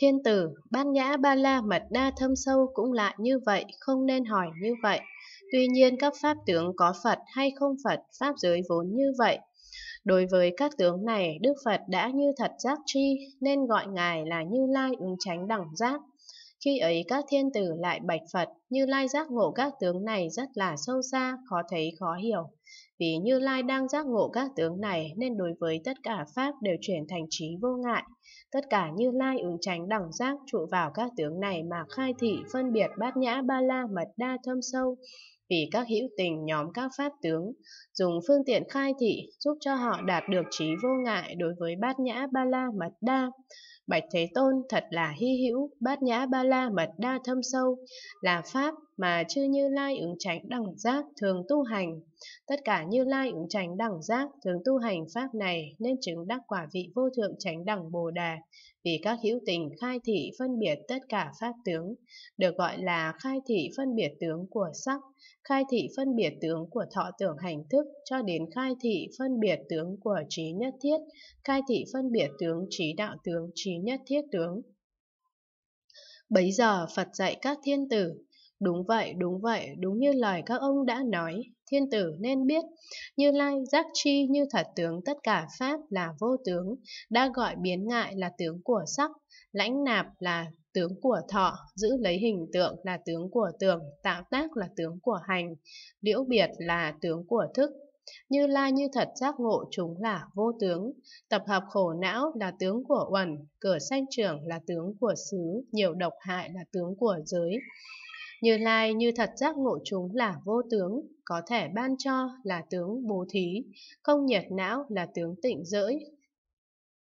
Thiên tử, bát nhã ba la mật đa thâm sâu cũng lạ như vậy, không nên hỏi như vậy. Tuy nhiên các pháp tướng có Phật hay không Phật, pháp giới vốn như vậy. Đối với các tướng này, Đức Phật đã như thật giác tri, nên gọi Ngài là Như Lai ứng tránh đẳng giác. Khi ấy các thiên tử lại bạch Phật, Như Lai giác ngộ các tướng này rất là sâu xa, khó thấy khó hiểu. Vì Như Lai đang giác ngộ các tướng này nên đối với tất cả Pháp đều chuyển thành trí vô ngại. Tất cả Như Lai ứng tránh đẳng giác trụ vào các tướng này mà khai thị phân biệt bát nhã ba la mật đa thâm sâu. Vì các hữu tình nhóm các Pháp tướng, dùng phương tiện khai thị giúp cho họ đạt được trí vô ngại đối với bát nhã ba la mật đa. Bạch Thế Tôn thật là hy hữu, bát nhã ba la mật đa thâm sâu, là Pháp, mà chư Như Lai ứng tránh đẳng giác thường tu hành. Tất cả Như Lai ứng tránh đẳng giác thường tu hành pháp này nên chứng đắc quả vị vô thượng tránh đẳng Bồ Đà, vì các hữu tình khai thị phân biệt tất cả pháp tướng, được gọi là khai thị phân biệt tướng của sắc, khai thị phân biệt tướng của thọ tưởng hành thức cho đến khai thị phân biệt tướng của trí nhất thiết, khai thị phân biệt tướng trí đạo tướng trí nhất thiết tướng. Bấy giờ Phật dạy các thiên tử, Đúng vậy, đúng vậy, đúng như lời các ông đã nói, thiên tử nên biết, như lai giác chi như thật tướng tất cả pháp là vô tướng, đã gọi biến ngại là tướng của sắc, lãnh nạp là tướng của thọ, giữ lấy hình tượng là tướng của tưởng, tạo tác là tướng của hành, liễu biệt là tướng của thức. Như lai như thật giác ngộ chúng là vô tướng, tập hợp khổ não là tướng của uẩn, cửa sanh trưởng là tướng của xứ, nhiều độc hại là tướng của giới. Như Lai như thật giác ngộ chúng là vô tướng, có thể ban cho là tướng bố thí, không nhiệt não là tướng tịnh giới.